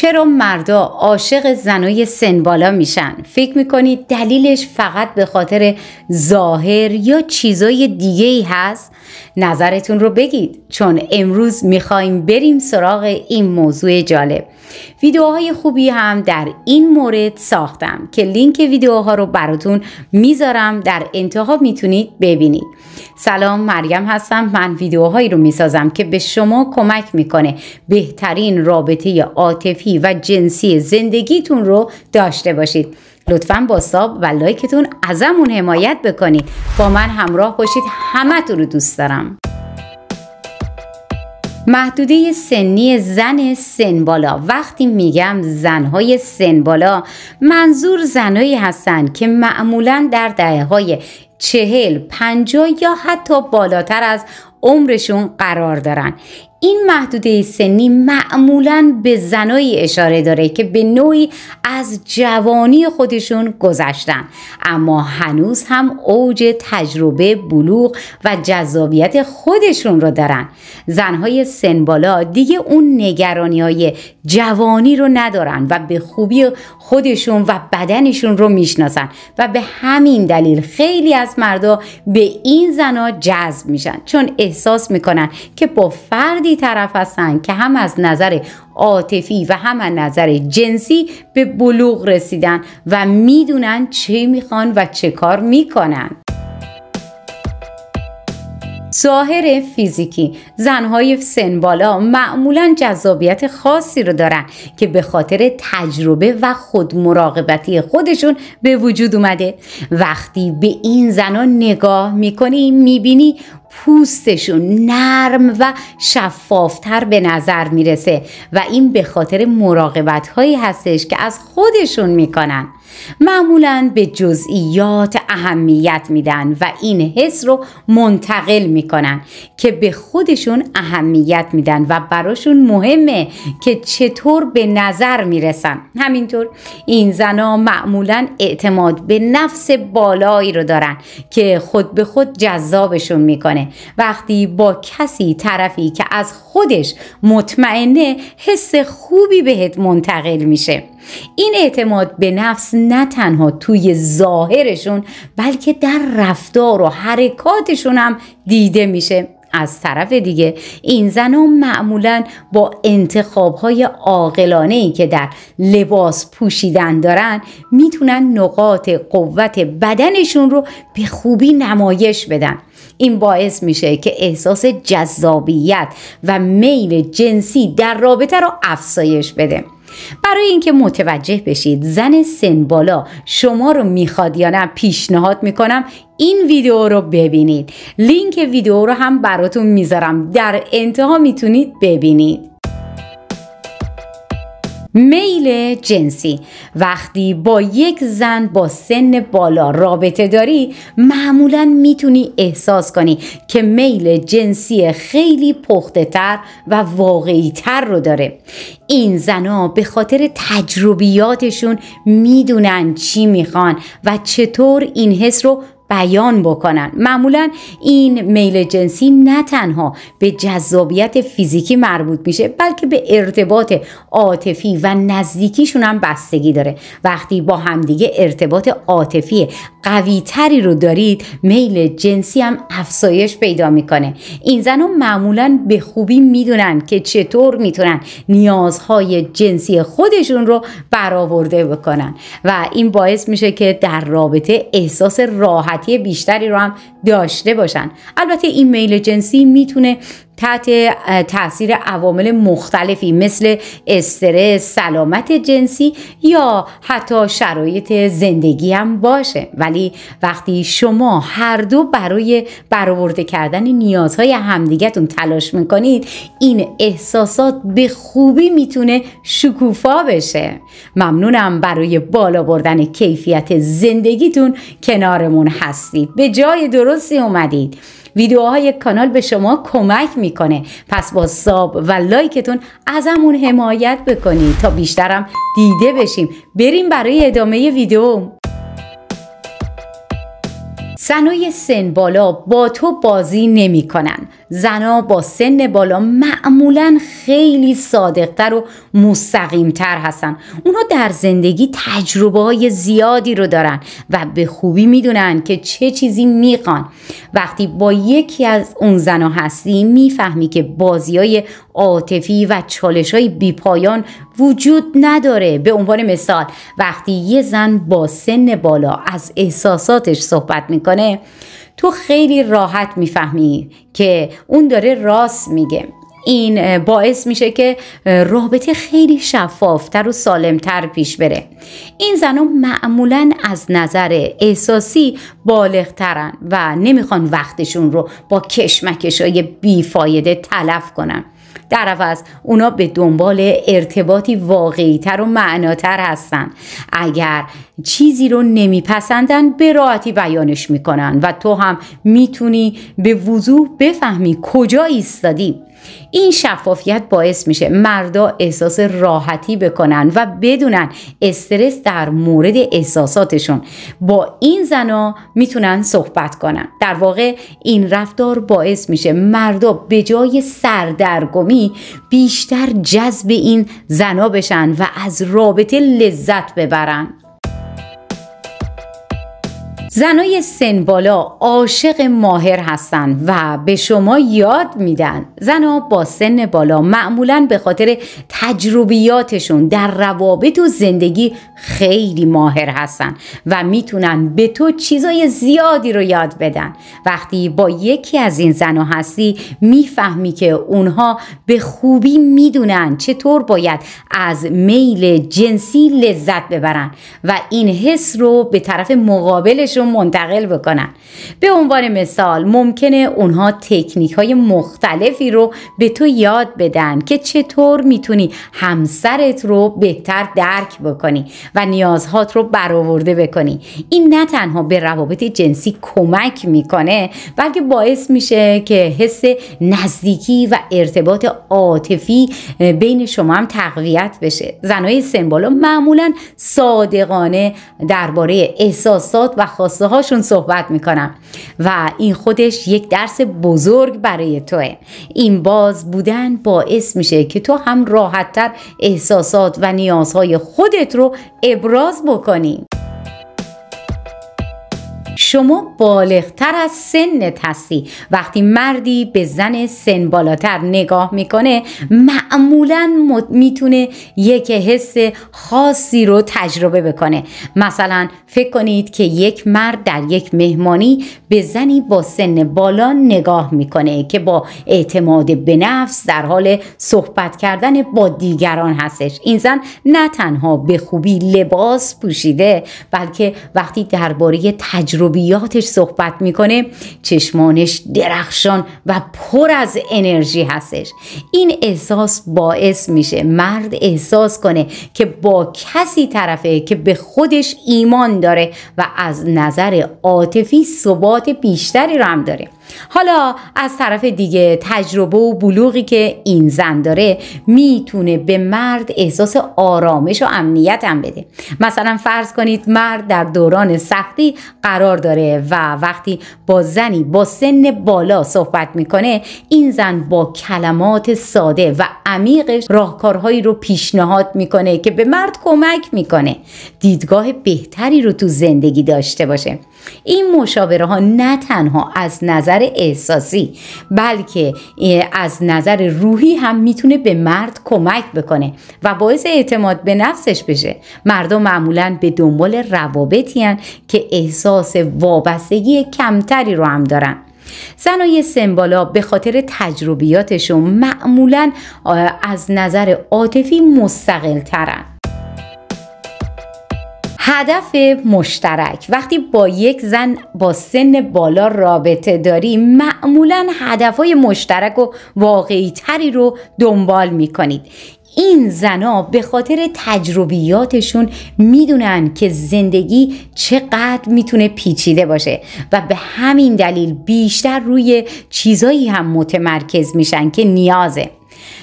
چرا مردا عاشق زنای سن بالا میشن فکر میکنید دلیلش فقط به خاطر ظاهر یا چیزای دیگه ای هست نظرتون رو بگید چون امروز میخوایم بریم سراغ این موضوع جالب ویدیوهای خوبی هم در این مورد ساختم که لینک ویدیوها رو براتون میذارم در انتها میتونید ببینید سلام مریم هستم من ویدیوهایی رو میسازم که به شما کمک میکنه بهترین رابطه عاطفی و جنسی زندگیتون رو داشته باشید لطفا با ساب و لایکتون ازمون حمایت بکنید با من همراه باشید تو رو دوست دارم محدوده سنی زن سن بالا وقتی میگم زنهای سن بالا منظور زنهایی هستند که معمولا در دهه های چهل، پنجاه یا حتی بالاتر از عمرشون قرار دارن این محدوده سنی معمولا به زنایی اشاره داره که به نوعی از جوانی خودشون گذشتن اما هنوز هم اوج تجربه بلوغ و جذابیت خودشون رو دارن زنهای سن بالا دیگه اون نگرانی های جوانی رو ندارن و به خوبی خودشون و بدنشون رو میشناسن و به همین دلیل خیلی از مردا به این زنها جذب میشن چون احساس میکنن که با فردی طرف هستند که هم از نظر عاطفی و هم از نظر جنسی به بلوغ رسیدن و میدونن چه میخوان و چه کار میکنن ظاهر فیزیکی زنهای سن بالا معمولا جذابیت خاصی رو دارن که به خاطر تجربه و خود مراقبتی خودشون به وجود اومده وقتی به این زنها نگاه میکنی میبینی پوستشون نرم و شفافتر به نظر میرسه و این به خاطر مراقبت هایی هستش که از خودشون میکنن معمولا به جزئیات اهمیت میدن و این حس رو منتقل میکنن که به خودشون اهمیت میدن و براشون مهمه که چطور به نظر میرسن همینطور این زنا معمولا اعتماد به نفس بالایی رو دارن که خود به خود جذابشون میکنه وقتی با کسی طرفی که از خودش مطمئنه حس خوبی بهت منتقل میشه این اعتماد به نفس نه تنها توی ظاهرشون بلکه در رفتار و حرکاتشون هم دیده میشه از طرف دیگه این زنان معمولا با انتخاب های ای که در لباس پوشیدن دارن میتونن نقاط قوت بدنشون رو به خوبی نمایش بدن این باعث میشه که احساس جذابیت و میل جنسی در رابطه رو افزایش بده برای اینکه متوجه بشید زن سن بالا شما رو میخواد یا نه پیشنهاد میکنم این ویدیو رو ببینید لینک ویدیو رو هم براتون میذارم در انتها میتونید ببینید میل جنسی وقتی با یک زن با سن بالا رابطه داری معمولا میتونی احساس کنی که میل جنسی خیلی پخته تر و واقعی تر رو داره این زنا به خاطر تجربیاتشون میدونن چی میخوان و چطور این حس رو بیان بکنن معمولا این میل جنسی نه تنها به جذابیت فیزیکی مربوط میشه بلکه به ارتباط عاطفی و نزدیکیشون هم بستگی داره وقتی با همدیگه ارتباط عاطفی قوی تری رو دارید میل جنسی هم افزایش پیدا میکنه این زنو معمولا به خوبی میدونن که چطور میتونن نیازهای جنسی خودشون رو برآورده بکنن و این باعث میشه که در رابطه احساس راحت بیشتری رو هم داشته باشن البته این میل جنسی میتونه تحت تاثیر عوامل مختلفی مثل استرس، سلامت جنسی یا حتی شرایط زندگی هم باشه ولی وقتی شما هر دو برای برآورده کردن نیازهای همدیگتون تلاش میکنید این احساسات به خوبی میتونه شکوفا بشه ممنونم برای بالا بردن کیفیت زندگیتون کنارمون هستید به جای درستی اومدید ویدیوهای کانال به شما کمک میکنه پس با ساب و لایکتون ازمون حمایت بکنید تا بیشترم دیده بشیم بریم برای ادامه ویدیو زنای سن بالا با تو بازی نمیکنن. زنا با سن بالا معمولا خیلی صادقتر و تر هستن اونها در زندگی تجربه های زیادی رو دارن و به خوبی میدونن که چه چیزی میخوان وقتی با یکی از اون زنا هستی میفهمی که بازی های عاطفی و چالش های بیپایان وجود نداره به عنوان مثال وقتی یه زن با سن بالا از احساساتش صحبت میکنه تو خیلی راحت میفهمی که اون داره راست میگه این باعث میشه که رابطه خیلی شفافتر و سالمتر پیش بره این زنان معمولا از نظر احساسی بالغترن و نمیخوان وقتشون رو با کشمکش های بیفایده تلف کنن در عوض اونا به دنبال ارتباطی واقعی تر و معناتر هستن اگر چیزی رو نمیپسندن به راحتی بیانش میکنن و تو هم میتونی به وضوح بفهمی کجا ایستادی این شفافیت باعث میشه مردا احساس راحتی بکنن و بدونن استرس در مورد احساساتشون با این زنا میتونن صحبت کنن در واقع این رفتار باعث میشه مردا به جای سردرگمی بیشتر جذب این زنا بشن و از رابطه لذت ببرن زنای سن بالا عاشق ماهر هستند و به شما یاد میدن زنها با سن بالا معمولا به خاطر تجربیاتشون در روابط و زندگی خیلی ماهر هستن و میتونن به تو چیزای زیادی رو یاد بدن وقتی با یکی از این زنها هستی میفهمی که اونها به خوبی میدونن چطور باید از میل جنسی لذت ببرن و این حس رو به طرف مقابلش رو منتقل بکنن به عنوان مثال ممکنه اونها تکنیک های مختلفی رو به تو یاد بدن که چطور میتونی همسرت رو بهتر درک بکنی و نیازهات رو برآورده بکنی این نه تنها به روابط جنسی کمک میکنه بلکه باعث میشه که حس نزدیکی و ارتباط عاطفی بین شما هم تقویت بشه زنای سمبالا معمولا صادقانه درباره احساسات و خواسته هاشون صحبت میکنم و این خودش یک درس بزرگ برای توه این باز بودن باعث میشه که تو هم راحتتر احساسات و نیازهای خودت رو ابراز بکنی شما بالغتر از سن هستی وقتی مردی به زن سن بالاتر نگاه میکنه معمولا میتونه یک حس خاصی رو تجربه بکنه مثلا فکر کنید که یک مرد در یک مهمانی به زنی با سن بالا نگاه میکنه که با اعتماد به نفس در حال صحبت کردن با دیگران هستش این زن نه تنها به خوبی لباس پوشیده بلکه وقتی درباره تجربی خوبیاتش صحبت میکنه چشمانش درخشان و پر از انرژی هستش این احساس باعث میشه مرد احساس کنه که با کسی طرفه که به خودش ایمان داره و از نظر عاطفی ثبات بیشتری رو هم داره حالا از طرف دیگه تجربه و بلوغی که این زن داره میتونه به مرد احساس آرامش و امنیت هم بده مثلا فرض کنید مرد در دوران سختی قرار داره و وقتی با زنی با سن بالا صحبت میکنه این زن با کلمات ساده و عمیقش راهکارهایی رو پیشنهاد میکنه که به مرد کمک میکنه دیدگاه بهتری رو تو زندگی داشته باشه این مشاوره ها نه تنها از نظر احساسی بلکه از نظر روحی هم میتونه به مرد کمک بکنه و باعث اعتماد به نفسش بشه مردم معمولا به دنبال روابطی هن که احساس وابستگی کمتری رو هم دارن زنای سمبالا به خاطر تجربیاتشون معمولا از نظر عاطفی مستقل ترن هدف مشترک وقتی با یک زن با سن بالا رابطه داری معمولا های مشترک و واقعی تری رو دنبال کنید این زنا به خاطر تجربیاتشون میدونن که زندگی چقدر میتونه پیچیده باشه و به همین دلیل بیشتر روی چیزایی هم متمرکز میشن که نیازه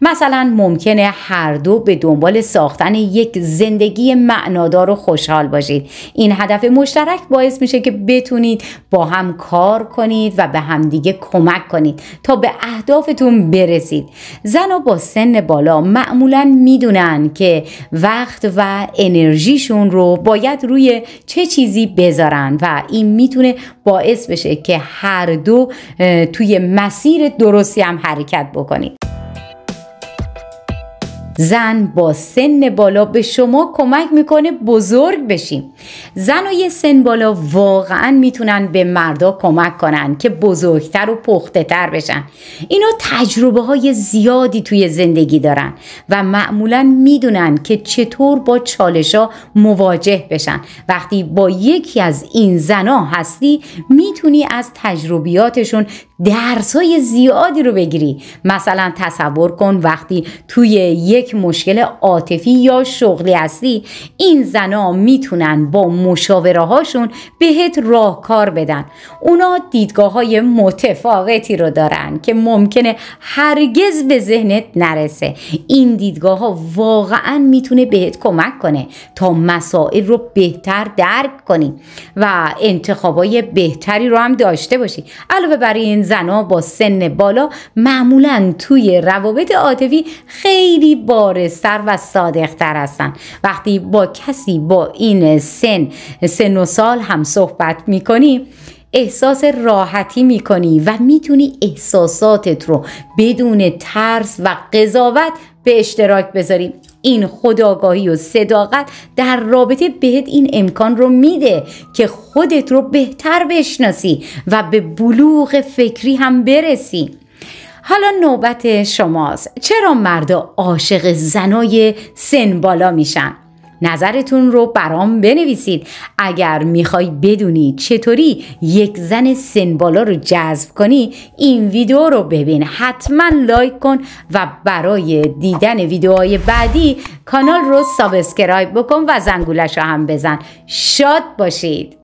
مثلا ممکنه هر دو به دنبال ساختن یک زندگی معنادار و خوشحال باشید این هدف مشترک باعث میشه که بتونید با هم کار کنید و به همدیگه کمک کنید تا به اهدافتون برسید زن و با سن بالا معمولا میدونن که وقت و انرژیشون رو باید روی چه چیزی بذارن و این میتونه باعث بشه که هر دو توی مسیر درستی هم حرکت بکنید زن با سن بالا به شما کمک میکنه بزرگ بشیم زن و سن بالا واقعا میتونن به مردا کمک کنن که بزرگتر و پخته تر بشن اینا تجربه های زیادی توی زندگی دارن و معمولا میدونن که چطور با چالش ها مواجه بشن وقتی با یکی از این زنا هستی میتونی از تجربیاتشون درس های زیادی رو بگیری مثلا تصور کن وقتی توی یک مشکل عاطفی یا شغلی هستی این زنا میتونن با و مشاوره هاشون بهت راهکار بدن اونا دیدگاه های متفاوتی رو دارن که ممکنه هرگز به ذهنت نرسه این دیدگاه ها واقعا میتونه بهت کمک کنه تا مسائل رو بهتر درک کنی و انتخابای بهتری رو هم داشته باشی علاوه بر این زنها با سن بالا معمولا توی روابط عاطفی خیلی بارستر و صادقتر هستن وقتی با کسی با این سن سن و سال هم صحبت میکنی احساس راحتی میکنی و میتونی احساساتت رو بدون ترس و قضاوت به اشتراک بذاری این خداگاهی و صداقت در رابطه بهت این امکان رو میده که خودت رو بهتر بشناسی و به بلوغ فکری هم برسی حالا نوبت شماست چرا مردا عاشق زنای سن بالا میشن نظرتون رو برام بنویسید اگر میخوای بدونی چطوری یک زن سنبالا رو جذب کنی این ویدیو رو ببین حتما لایک کن و برای دیدن ویدیوهای بعدی کانال رو سابسکرایب بکن و زنگولش رو هم بزن شاد باشید